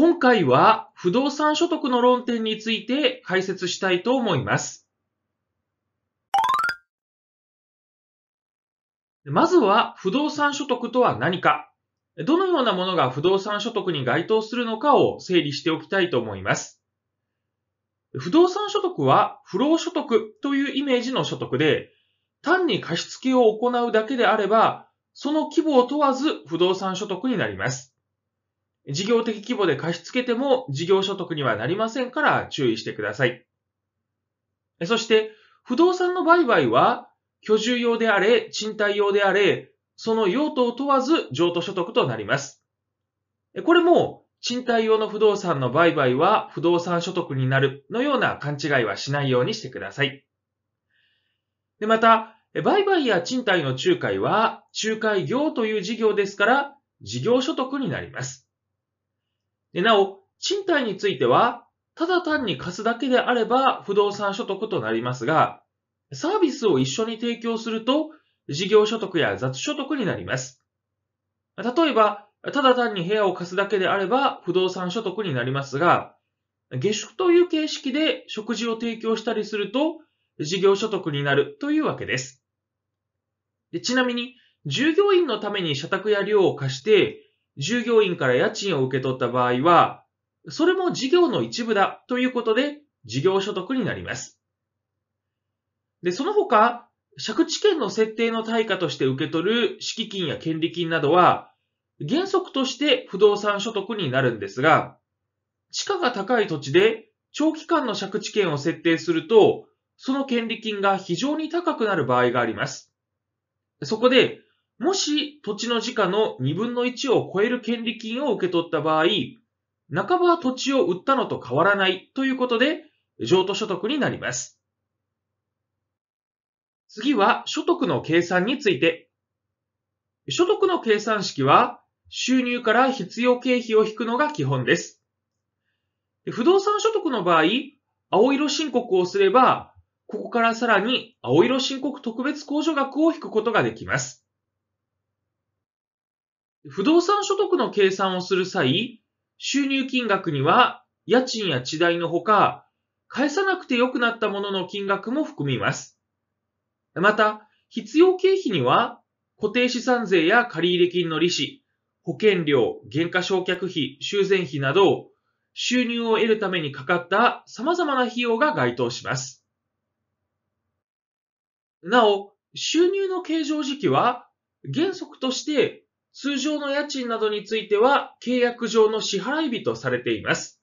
今回は不動産所得の論点について解説したいと思います。まずは不動産所得とは何か、どのようなものが不動産所得に該当するのかを整理しておきたいと思います。不動産所得は不労所得というイメージの所得で、単に貸付を行うだけであれば、その規模を問わず不動産所得になります。事業的規模で貸し付けても事業所得にはなりませんから注意してください。そして、不動産の売買は、居住用であれ、賃貸用であれ、その用途を問わず譲渡所得となります。これも、賃貸用の不動産の売買は不動産所得になるのような勘違いはしないようにしてください。でまた、売買や賃貸の仲介は、仲介業という事業ですから、事業所得になります。でなお、賃貸については、ただ単に貸すだけであれば不動産所得となりますが、サービスを一緒に提供すると、事業所得や雑所得になります。例えば、ただ単に部屋を貸すだけであれば不動産所得になりますが、下宿という形式で食事を提供したりすると、事業所得になるというわけです。でちなみに、従業員のために社宅や寮を貸して、従業員から家賃を受け取った場合は、それも事業の一部だということで、事業所得になります。で、その他、借地権の設定の対価として受け取る敷金や権利金などは、原則として不動産所得になるんですが、地価が高い土地で長期間の借地権を設定すると、その権利金が非常に高くなる場合があります。そこで、もし土地の時価の2分の1を超える権利金を受け取った場合、半ば土地を売ったのと変わらないということで、譲渡所得になります。次は所得の計算について。所得の計算式は収入から必要経費を引くのが基本です。不動産所得の場合、青色申告をすれば、ここからさらに青色申告特別控除額を引くことができます。不動産所得の計算をする際、収入金額には家賃や地代のほか、返さなくて良くなったものの金額も含みます。また、必要経費には固定資産税や借入金の利子、保険料、減価償却費、修繕費など、収入を得るためにかかった様々な費用が該当します。なお、収入の計上時期は原則として通常の家賃などについては契約上の支払い日とされています。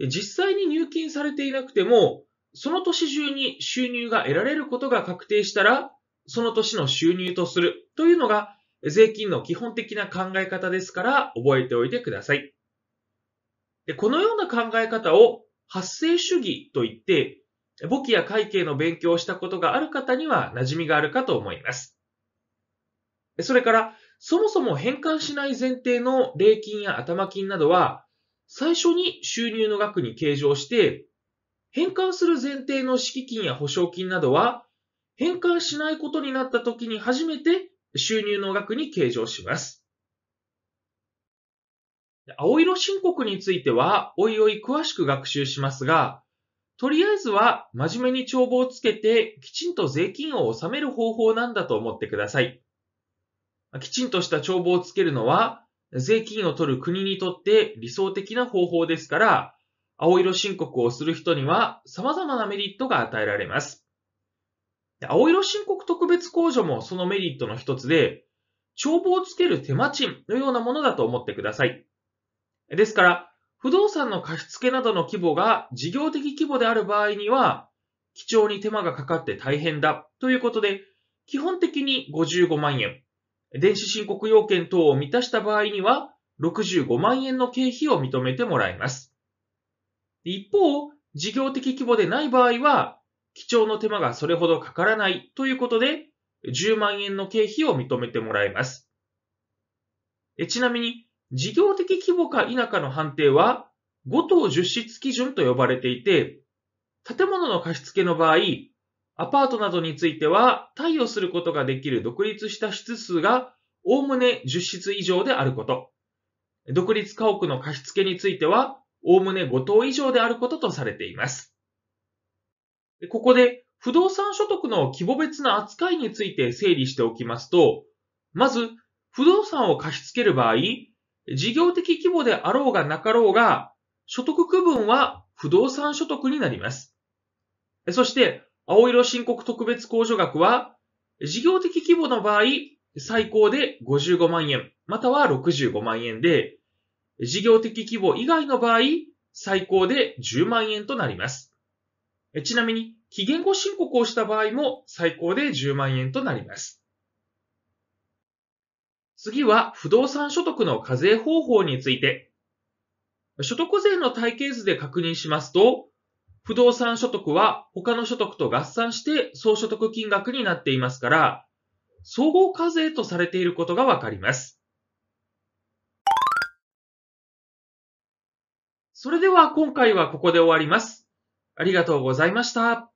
実際に入金されていなくても、その年中に収入が得られることが確定したら、その年の収入とするというのが税金の基本的な考え方ですから覚えておいてください。でこのような考え方を発生主義といって、簿記や会計の勉強をしたことがある方には馴染みがあるかと思います。それから、そもそも返還しない前提の礼金や頭金などは、最初に収入の額に計上して、返還する前提の敷金や保証金などは、返還しないことになった時に初めて収入の額に計上します。青色申告については、おいおい詳しく学習しますが、とりあえずは真面目に帳簿をつけてきちんと税金を納める方法なんだと思ってください。きちんとした帳簿をつけるのは、税金を取る国にとって理想的な方法ですから、青色申告をする人には様々なメリットが与えられます。青色申告特別控除もそのメリットの一つで、帳簿をつける手間賃のようなものだと思ってください。ですから、不動産の貸付などの規模が事業的規模である場合には、貴重に手間がかかって大変だということで、基本的に55万円、電子申告要件等を満たした場合には、65万円の経費を認めてもらいます。一方、事業的規模でない場合は、基調の手間がそれほどかからないということで、10万円の経費を認めてもらいます。ちなみに、事業的規模か否かの判定は、5等10室基準と呼ばれていて、建物の貸付の場合、アパートなどについては、貸与することができる独立した室数が、おおむね10室以上であること。独立家屋の貸付については、おおむね5棟以上であることとされています。ここで、不動産所得の規模別の扱いについて整理しておきますと、まず、不動産を貸し付ける場合、事業的規模であろうがなかろうが、所得区分は不動産所得になります。そして、青色申告特別控除額は、事業的規模の場合、最高で55万円、または65万円で、事業的規模以外の場合、最高で10万円となります。ちなみに、期限後申告をした場合も最高で10万円となります。次は、不動産所得の課税方法について。所得税の体系図で確認しますと、不動産所得は他の所得と合算して総所得金額になっていますから、総合課税とされていることがわかります。それでは今回はここで終わります。ありがとうございました。